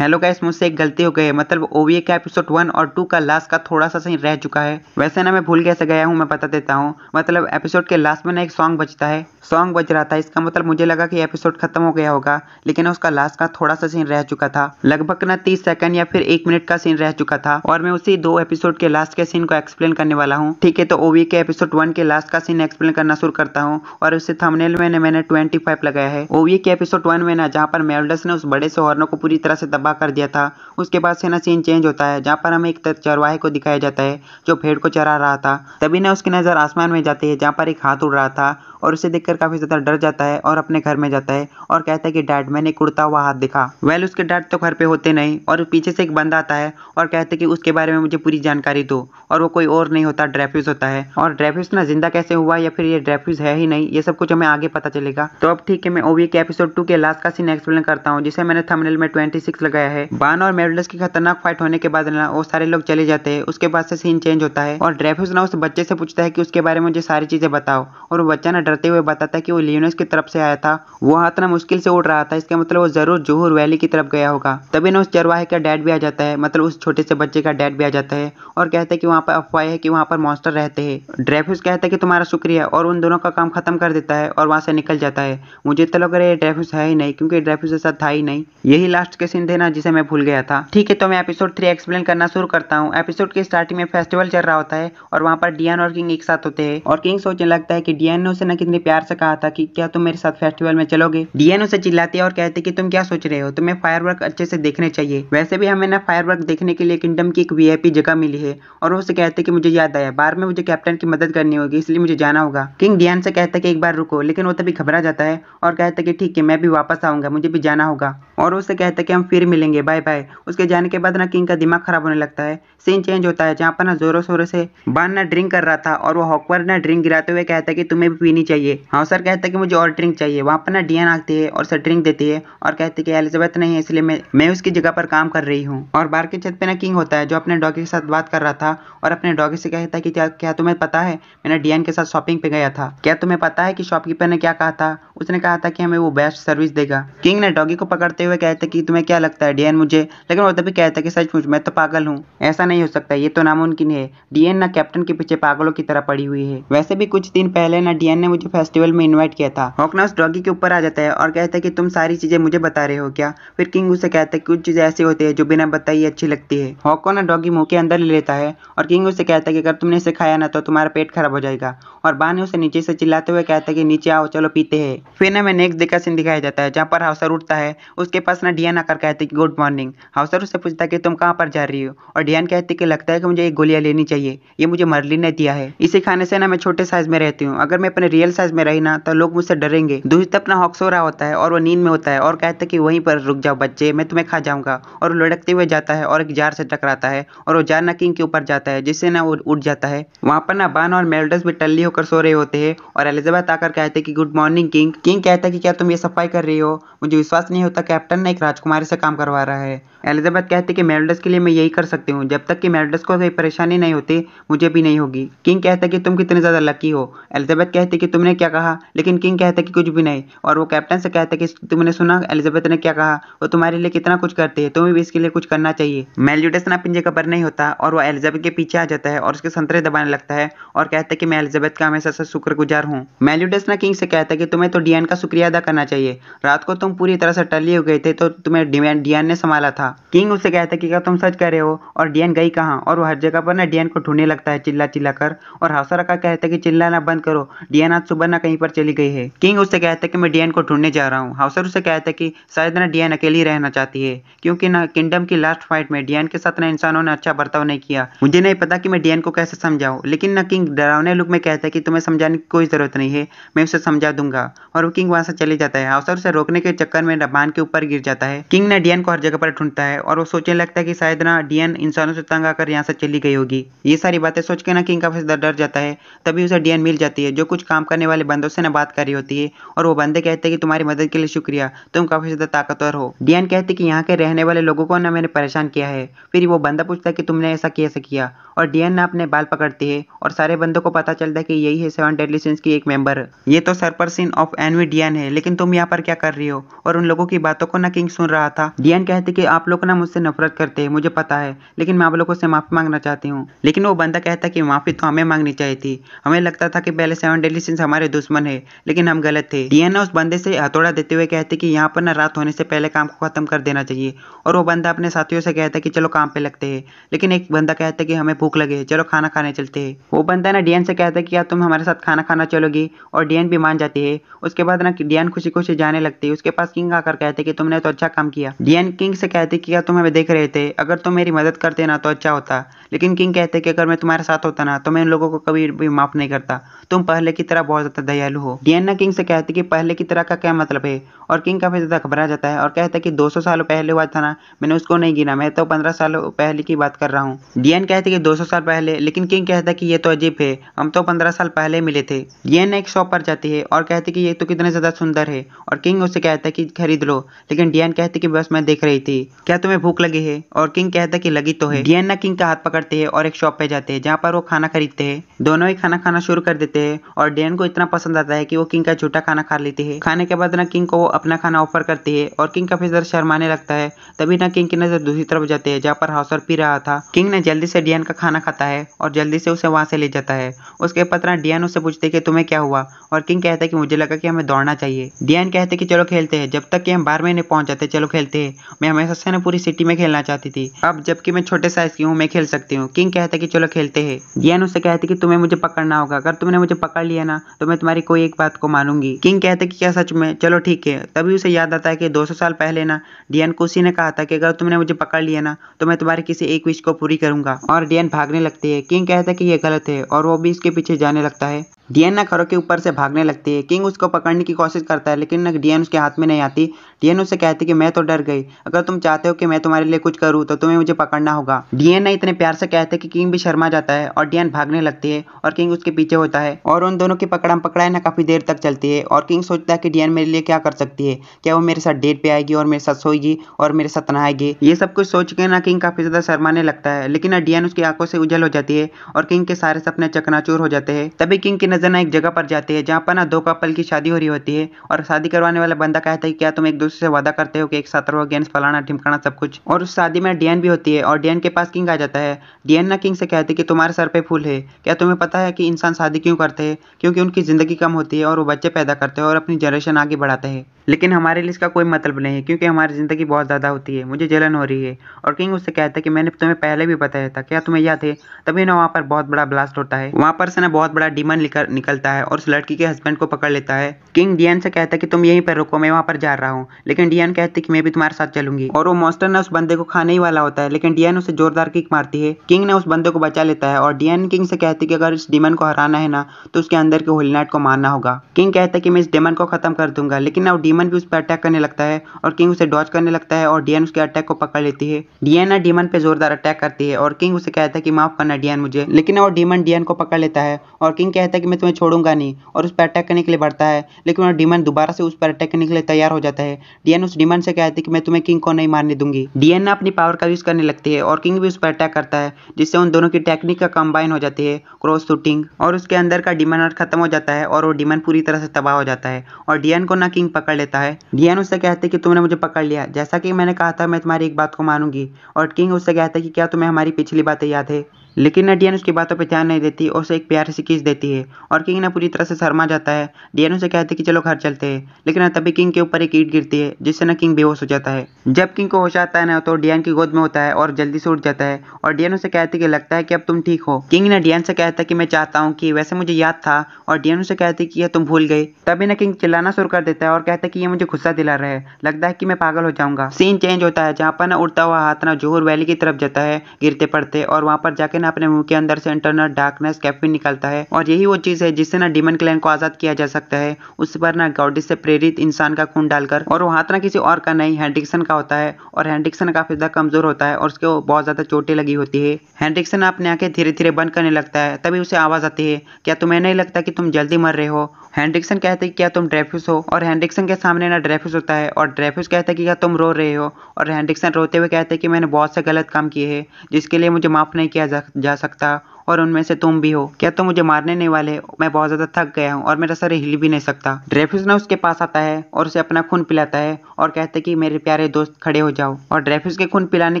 hello guys मुझसे एक गलती हो गई है मतलब ओवीए का एपिसोड वन और टू का लास्ट का थोड़ा सा सही रह चुका है वैसे ना मैं भूल कैसे गया हूँ मैं बता देता हूँ मतलब एपिसोड के लास्ट में ना एक सॉन्ग बजता है सॉन्ग बज रहा था इसका मतलब मुझे लगा कि एपिसोड खत्म हो गया होगा लेकिन उसका लास्ट का थोड़ा सा सीन रह चुका था लगभग ना तीस सेकंड या फिर एक मिनट का सीन रह चुका था और मैं उसी दो एपिसोड के लास्ट के सीन को एक्सप्लेन करने वाला हूँ ठीक है तो ओवी के एपिसोड वन के लास्ट का सीन एक्सप्लेन करना शुरू करता हूँ और उसे थमनेल में मैंने ट्वेंटी लगाया है ओवी के एपिसोड वन में ना जहाँ पर मेल्डस ने उस बड़े से हॉर्नों को पूरी तरह से दबा तबाह कर दिया था उसके बाद से ना सीन चेंज होता है जहाँ पर हमें एक चरवाहे को दिखाया जाता है जो भेड़ को चरा रहा था तभी ना उसकी नज़र आसमान में जाती है जहाँ पर एक हाथ उड़ रहा था और उसे देखकर काफ़ी ज़्यादा डर जाता है और अपने घर में जाता है और कहता है कि डैड मैंने कुर्ता हुआ हाथ दिखा वैल उसके डैड तो घर पे होते नहीं और पीछे से एक बंदा आता है और कहते कि उसके बारे में मुझे पूरी जानकारी दो और वो कोई और नहीं होता ड्रेफ्यूज होता है और ड्रेफ्यूज ना जिंदा कैसे हुआ या फिर ये ड्रेफ्यूज है ही नहीं ये सब कुछ हमें आगे पता चलेगा तो अब ठीक है मैं ओवी के एपिसोड टू के लास्ट का सीन एक्सप्लेन करता हूँ जिसे मैंने थमनेल में ट्वेंटी सिक्स गया है बान और मेडल्स की खतरनाक फाइट होने के बाद ना वो सारे लोग चले जाते हैं उसके बाद से सीन चेंज होता है और ड्रेफ्यूज ना उस बच्चे से पूछता है कि उसके बारे में मुझे सारी चीजें बताओ और वो बच्चा ना डरते हुए बताता है कि वो लियोनस की तरफ से आया था वो हाथ ना मुश्किल से उड़ रहा था इसका मतलब वो जरूर जूहर वैली की तरफ गया होगा तभी ना उस चरवाहे का डैड भी आ जाता है मतलब उस छोटे से बच्चे का डैड भी आ जाता है और कहते हैं कि वहाँ पर अफवाह है कि वहाँ पर मॉन्स्टर रहते हैं ड्रेफ्यूज कहता है कि तुम्हारा शुक्रिया और उन दोनों का काम खत्म कर देता है और वहाँ से निकल जाता है मुझे तो लग रहा है ड्रेफ्यूज है ही नहीं क्योंकि ड्रेफ्यूज ऐसा था ही नहीं यही लास्ट के सीन थे ना था जिसे मैं भूल गया था ठीक है तो मैं एपिसोड थ्री एक्सप्लेन करना शुरू करता हूँ एपिसोड के स्टार्टिंग में फेस्टिवल चल रहा होता है और वहाँ पर डियन और किंग एक साथ होते हैं और किंग सोचने लगता है कि डियान ने उसे ना कितने प्यार से कहा था कि क्या तुम मेरे साथ फेस्टिवल में चलोगे डीएन उसे चिल्लाती है और कहते कि तुम क्या सोच रहे हो तुम्हें फायर अच्छे से देखने चाहिए वैसे भी हमें ना फायर देखने के लिए किंगडम की एक वीआईपी जगह मिली है और उसे कहते कि मुझे याद आया बार में मुझे कैप्टन की मदद करनी होगी इसलिए मुझे जाना होगा किंग डियन से कहता है कि एक बार रुको लेकिन वो तभी घबरा जाता है और कहता है कि ठीक है मैं भी वापस आऊंगा मुझे भी जाना होगा और उसे कहता है कि हम फिर मिल मिलेंगे बाय बाय उसके जाने के बाद ना किंग का दिमाग खराब होने लगता है सीन चेंज होता है जहाँ पर ना जोरों शोरों से बान ना ड्रिंक कर रहा था और वो हॉकवर ना ड्रिंक गिराते हुए कहता है कि तुम्हें भी पीनी चाहिए हाँ सर कहता है कि मुझे और ड्रिंक चाहिए वहाँ पर ना डियन आती है और सर ड्रिंक देती है और कहती है कि एलिजाबेथ नहीं है इसलिए मैं मैं उसकी जगह पर काम कर रही हूँ और बार की छत पे ना किंग होता है जो अपने डॉगी के साथ बात कर रहा था और अपने डॉगी से कहता है कि क्या तुम्हें पता है मैंने डियन के साथ शॉपिंग पे गया था क्या तुम्हें पता है कि शॉपकीपर ने क्या कहा था उसने कहा था कि हमें वो बेस्ट सर्विस देगा किंग ने डॉगी को पकड़ते हुए कहते कि तुम्हें क्या लगता लगता है डीएन मुझे लेकिन वो तभी कहता है कि सचमुच मैं तो पागल हूँ ऐसा नहीं हो सकता ये तो नामुमकिन है डीएन ना कैप्टन के पीछे पागलों की तरह पड़ी हुई है वैसे भी कुछ दिन पहले ना डीएन ने मुझे फेस्टिवल में इन्वाइट किया था हॉकना उस डॉगी के ऊपर आ जाता है और कहता है की तुम सारी चीजें मुझे बता रहे हो क्या फिर किंग उसे कहता है कुछ चीजें ऐसी होती है जो बिना बताई अच्छी लगती है हॉक ना डॉगी मुंह के अंदर ले लेता है और किंग उसे कहता है की अगर तुमने इसे खाया ना तो तुम्हारा पेट खराब हो जाएगा और बाने उसे नीचे से चिल्लाते हुए कहता है कि नीचे आओ चलो पीते हैं फिर ना मैं नेक्स्ट दिखाया जाता है जहाँ पर हाउसर उठता है उसके पास ना डीएन आकर कहते कि गुड मॉर्निंग हाउसर उससे पूछता कि तुम कहाँ पर जा रही हो और डियान कहती कि लगता है कि मुझे एक गोलियाँ लेनी चाहिए ये मुझे मरली ने दिया है इसे खाने से ना मैं छोटे साइज में रहती हूँ अगर मैं अपने रियल साइज में रही ना तो लोग मुझसे डरेंगे दूसरी तरफ ना हॉक्स हो रहा होता है और वो नींद में होता है और कहते है कि वहीं पर रुक जाओ बच्चे मैं तुम्हें खा जाऊंगा और लड़कते हुए जाता है और एक जार से टकराता है और वो जार नकिंग किंग के ऊपर जाता है जिससे ना वो उठ जाता है वहाँ पर ना बान और मेल्डस भी टल्ली होकर सो रहे होते हैं और एलिजाबेथ आकर कहते हैं कि गुड मॉर्निंग किंग किंग कहता है कि क्या तुम ये सफाई कर रही हो मुझे विश्वास नहीं होता कैप्टन ने एक राजकुमारी से काम करवा रहा है एलिजाबेथ कहती कि मेरिडस के लिए मैं यही कर सकती हूँ जब तक कि मेरिडस को कोई परेशानी नहीं होती मुझे भी नहीं होगी किंग कहता कि तुम कितने ज़्यादा लकी हो एलिजाबेथ कहती कि तुमने क्या कहा लेकिन किंग कहता कि कुछ भी नहीं और वो कैप्टन से कहता कि तुमने सुना एलिजाबेथ ने क्या कहा वो तुम्हारे लिए कितना कुछ करती है तुम्हें भी इसके लिए कुछ करना चाहिए मेल्यूडस ना पिंजे का पर नहीं होता और वो एलिजाबेथ के पीछे आ जाता है और उसके संतरे दबाने लगता है और कहता है कि मैं एलिजाबेथ का हमेशा से शुक्रगुजार हूँ मेल्यूडस ना किंग से कहता है कि तुम्हें तो डीएन का शुक्रिया अदा करना चाहिए रात को तुम पूरी तरह से टली हो गए थे तो तुम्हें डीएन डियन ने संभाला था किंग उसे कहता है कि क्या तुम सच कह रहे हो और डियन गई कहाँ और वो हर जगह पर ना डियन को ढूंढने लगता है चिल्ला चिल्ला कर और हाउसर का कहता है कि चिल्लाना बंद करो डियन आज सुबह ना कहीं पर चली गई है किंग उसे कहता है कि मैं डियन को ढूंढने जा रहा हूँ हाउसर उसे कहता है कि शायद ना डियन अकेली रहना चाहती है क्योंकि ना किंगडम की लास्ट फाइट में डियन के साथ ना इंसानों ने अच्छा बर्ताव नहीं किया मुझे नहीं पता की मैं डियन को कैसे समझाऊँ लेकिन ना किंग डरावने लुक में कहता है कि तुम्हें समझाने की कोई ज़रूरत नहीं है मैं उसे समझा दूंगा और वो किंग वहां से चले जाता है हाउसर उसे रोकने के चक्कर में बांध के ऊपर गिर जाता है किंग ने डियन डीएन को हर जगह पर ढूंढता है और वो सोचने लगता है कि शायद ना डीएन इंसानों से तंग आकर यहाँ से चली गई होगी ये सारी बातें सोच के ना किंग का फैसला डर जाता है तभी उसे डीएन मिल जाती है जो कुछ काम करने वाले बंदों से ना बात कर रही होती है और वो बंदे कहते हैं कि तुम्हारी मदद के लिए शुक्रिया तुम काफी ज्यादा ताकतवर हो डीएन कहते कि यहाँ के रहने वाले लोगों को ना मैंने परेशान किया है फिर वो बंदा पूछता है कि तुमने ऐसा कैसे किया और डीएन ना अपने बाल पकड़ती है और सारे बंदों को पता चलता है कि यही है सेवन डेडली सिंस की एक मेंबर ये तो सरपर सिन ऑफ एनवी डीएन है लेकिन तुम यहाँ पर क्या कर रही हो और उन लोगों की बातों को ना किंग सुन रहा था डियन कहते कि आप लोग ना मुझसे नफरत करते हैं मुझे पता है लेकिन मैं आप लोगों से माफ़ी मांगना चाहती हूँ लेकिन वो बंदा कहता कि माफ़ी तो हमें मांगनी चाहिए थी हमें लगता था कि पहले सेवन डेली सिंस हमारे दुश्मन है लेकिन हम गलत थे डियन उस बंदे से हथौड़ा देते हुए कहते कि यहाँ पर ना रात होने से पहले काम को ख़त्म कर देना चाहिए और वो बंदा अपने साथियों से कहता कि चलो काम पे लगते हैं लेकिन एक बंदा कहता कि हमें भूख लगे चलो खाना खाने चलते हैं वो बंदा ना डियन से कहता कि यार तुम हमारे साथ खाना खाना चलोगी और डियन भी मान जाती है उसके बाद ना डियन खुशी खुशी जाने लगती है उसके पास किंग आकर कहते कि तुमने तो अच्छा काम किया डियन एन किंग से कहते कि क्या तुम देख रहे थे अगर तुम मेरी मदद करते ना तो अच्छा होता लेकिन किंग कहते कि अगर मैं तुम्हारे साथ होता ना तो मैं इन लोगों को कभी भी माफ़ नहीं करता तुम पहले की तरह बहुत ज़्यादा दयालु हो डियना किंग से कहते कि पहले की तरह का क्या मतलब है और किंग काफ़ी ज़्यादा घबरा जाता है और कहता है कि 200 साल पहले हुआ था ना मैंने उसको नहीं गिना मैं तो 15 साल पहले की बात कर रहा हूँ डियन कहते कि 200 साल पहले लेकिन किंग कहता कि ये तो अजीब है हम तो पंद्रह साल पहले मिले थे डियन एक शॉप पर जाती है और कहती कि ये तो कितने ज़्यादा सुंदर है और किंग उससे कहता है कि खरीद लो लेकिन डियन कहती कि बस मैं देख रही थी क्या तुम्हें भूख लगी है और किंग कहता कि लगी तो है डियना किंग का हाथ पकड़ते हैं और एक शॉप पे जाते हैं जहाँ पर वो खाना खरीदते हैं दोनों ही खाना खाना शुरू कर देते हैं और डियन को इतना पसंद आता है कि वो किंग का झूठा खाना खा लेती है खाने के बाद ना किंग को वो अपना खाना ऑफर करती है और किंग काफी ज्यादा शर्माने लगता है तभी ना किंग की नजर दूसरी तरफ जाती है जहाँ पर हाउसर पी रहा था किंग ने जल्दी से डियन का खाना खाता है और जल्दी से उसे वहाँ से ले जाता है उसके पत्र डियन उसे पूछते कि तुम्हें क्या हुआ और किंग कहता है कि मुझे लगा कि हमें दौड़ना चाहिए डियन कहते कि चलो खेलते हैं जब तक कि हम बार में नहीं पहुंच जाते चलो खेलते हैं मैं हमेशा से ना पूरी सिटी में खेलना चाहती थी अब जबकि मैं छोटे साइज की हूँ मैं खेल सकती हूँ किंग कहता है कि चलो खेलते हैं जियान उससे कहती कि तुम्हें मुझे पकड़ना होगा अगर तुमने मुझे पकड़ लिया ना तो मैं तुम्हारी कोई एक बात को मानूंगी किंग कहते कि क्या सच में चलो ठीक है तभी उसे याद आता है कि दो साल पहले ना डियन कुसी ने कहा था कि अगर तुमने मुझे पकड़ लिया ना तो मैं तुम्हारी किसी एक विश को पूरी करूंगा और डियन भागने लगती है किंग कहता है कि ये गलत है और वो भी इसके पीछे जाने लगता है डियन ना खरों के ऊपर से भागने लगती है किंग उसको पकड़ने की कोशिश करता है लेकिन ना डियन उसके हाथ में नहीं आती डियन उसे कहती कि मैं तो डर गई अगर तुम चाहते हो कि मैं तुम्हारे लिए कुछ करूँ तो तुम्हें मुझे पकड़ना होगा डीएन ने इतने प्यार से कहते कि किंग भी शर्मा जाता है और डीएन भागने लगती है और किंग उसके पीछे होता है और उन दोनों की पकड़म पकड़ाई ना काफ़ी देर तक चलती है और किंग सोचता है कि डियन मेरे लिए क्या कर सकती है क्या वो मेरे साथ डेट पे आएगी और मेरे साथ सोएगी और मेरे साथ नहाएगी ये सब कुछ सोच के ना किंग काफ़ी ज़्यादा शर्माने लगता है लेकिन डीएन उसकी आंखों से उजल हो जाती है और किंग के सारे सपने चकनाचूर हो जाते हैं तभी किंग की नज़र ना एक जगह पर जाती है जहाँ पर ना दो कपल की शादी हो रही होती है और शादी करवाने वाला बंदा कहता है क्या तुम एक दूसरे दूसरे से वादा करते हो कि एक साथ रहो गेंस फलाना ढिमकाना सब कुछ और उस शादी में डियन भी होती है और डियन के पास किंग आ जाता है डियन ना किंग से कहती कि तुम्हारे सर पे फूल है क्या तुम्हें पता है कि इंसान शादी क्यों करते हैं क्योंकि उनकी ज़िंदगी कम होती है और वो बच्चे पैदा करते हैं और अपनी जनरेशन आगे बढ़ाते हैं लेकिन हमारे लिए इसका कोई मतलब नहीं है क्योंकि हमारी ज़िंदगी बहुत ज़्यादा होती है मुझे जलन हो रही है और किंग उससे कहता है कि मैंने तुम्हें पहले भी बताया था क्या तुम्हें याद है तभी ना वहाँ पर बहुत बड़ा ब्लास्ट होता है वहाँ पर से ना बहुत बड़ा डिमन निकलता है और उस लड़की के हस्बैंड को पकड़ लेता है किंग डियन से कहता है कि तुम यहीं पर रुको मैं वहाँ पर जा रहा हूँ लेकिन डियान कहती कि मैं भी तुम्हारे साथ चलूंगी और वो मॉन्स्टर ने उस बंदे को खाने ही वाला होता है लेकिन डियान उसे जोरदार किक मारती है किंग ने उस बंदे को बचा लेता है और डियान किंग से कहती है कि अगर इस डिमन को हराना है ना तो उसके अंदर के होलीनाइट को मारना होगा किंग कहता है कि मैं इस डेमन को खत्म कर दूंगा लेकिन अब डीमन भी उस पर अटैक करने लगता है और किंग उसे डॉच करने लगता है और डियान उसके अटैक को पकड़ लेती है डियान डीमन पे जोरदार अटैक करती है और किंग उसे कहता है कि माफ करना डियान मुझे लेकिन वो डीमन डियान को पकड़ लेता है और किंग कहता है कि मैं तुम्हें छोड़ूंगा नहीं और उस पर अटैक करने के लिए बढ़ता है लेकिन वो डीमन दोबारा से उस पर अटैक करने के लिए तैयार हो जाता है डीएन उस डिमांड से कहती है कि मैं तुम्हें किंग को नहीं मारने दूंगी डियन अपनी पावर का यूज करने लगती है और किंग भी उस पर अटैक करता है जिससे उन दोनों की टेक्निक का कंबाइन हो जाती है क्रॉस शूटिंग और उसके अंदर का डिमन खत्म हो जाता है और वो डिमन पूरी तरह से तबाह हो जाता है और डीएन को ना किंग पकड़ लेता है डीएन उससे कहते हैं कि तुमने मुझे पकड़ लिया जैसा कि मैंने कहा था मैं तुम्हारी एक बात को मानूंगी और किंग उससे कहता है कि क्या तुम्हें हमारी पिछली बातें याद है लेकिन ना डियन उसकी बातों पर ध्यान नहीं देती और उसे एक प्यार से किस देती है और किंग ना पूरी तरह से शर्मा जाता है डियन उसे कहती है कि चलो घर चलते हैं लेकिन ना तभी किंग के ऊपर एक ईट गिरती है जिससे ना किंग बेहोश हो जाता है जब किंग को होश आता है ना तो डियन की गोद में होता है और जल्दी से उठ जाता है और डियन उसे कहती है कि लगता है कि अब तुम ठीक हो किंग ना डियन से कहता है कि मैं चाहता हूँ कि वैसे मुझे याद था और डियन उसे कहती है कि यह तुम भूल गई तभी ना किंग चिल्लाना शुरू कर देता है और कहता है कि यह मुझे गुस्सा दिला रहा है लगता है कि मैं पागल हो जाऊंगा सीन चेंज होता है जहाँ पर ना उड़ता हुआ हाथ ना जोहर वैली की तरफ जाता है गिरते पड़ते और वहाँ पर जाके ना अपने मुंह के अंदर से इंटरनल डार्कनेस कैफिन निकलता है और यही वो चीज है जिससे ना डिमन क्लैन को आजाद किया जा सकता है उस पर ना गॉडिस से प्रेरित इंसान का खून डालकर और वो हाथ ना किसी और का नहीं हैंडिक्सन का होता है और हैंडिक्सन काफी ज्यादा कमजोर होता है और उसके बहुत ज्यादा चोटें लगी होती है हैंडिक्सन अपने आंखें धीरे धीरे बंद करने लगता है तभी उसे आवाज आती है क्या तुम्हें नहीं लगता कि तुम जल्दी मर रहे हो हैंड्रिक्सन कहते हैं क्या तुम ड्रेफ्यूस हो और हैंड्रिक्सन के सामने ना ड्रेफ्यूस होता है और ड्रेफ्यूस कहता है कि क्या तुम रो रहे हो और हैंड्रिक्सन रोते हुए कहते हैं कि मैंने बहुत से गलत काम किए हैं जिसके लिए मुझे माफ़ नहीं किया जा, सकता और उनमें से तुम भी हो क्या तुम मुझे मारने नहीं वाले मैं बहुत ज़्यादा थक गया हूँ और मेरा सर हिल भी नहीं सकता ड्रेफ्यूस ना उसके पास आता है और उसे अपना खून पिलाता है और कहते कि मेरे प्यारे दोस्त खड़े हो जाओ और ड्रेफ्यूस के खून पिलाने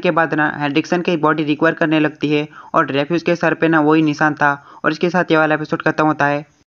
के बाद ना हैंड्रिक्सन की बॉडी रिकवर करने लगती है और ड्रेफ्यूस के सर पर ना वही निशान था और इसके साथ ये वाला एपिसोड खत्म होता है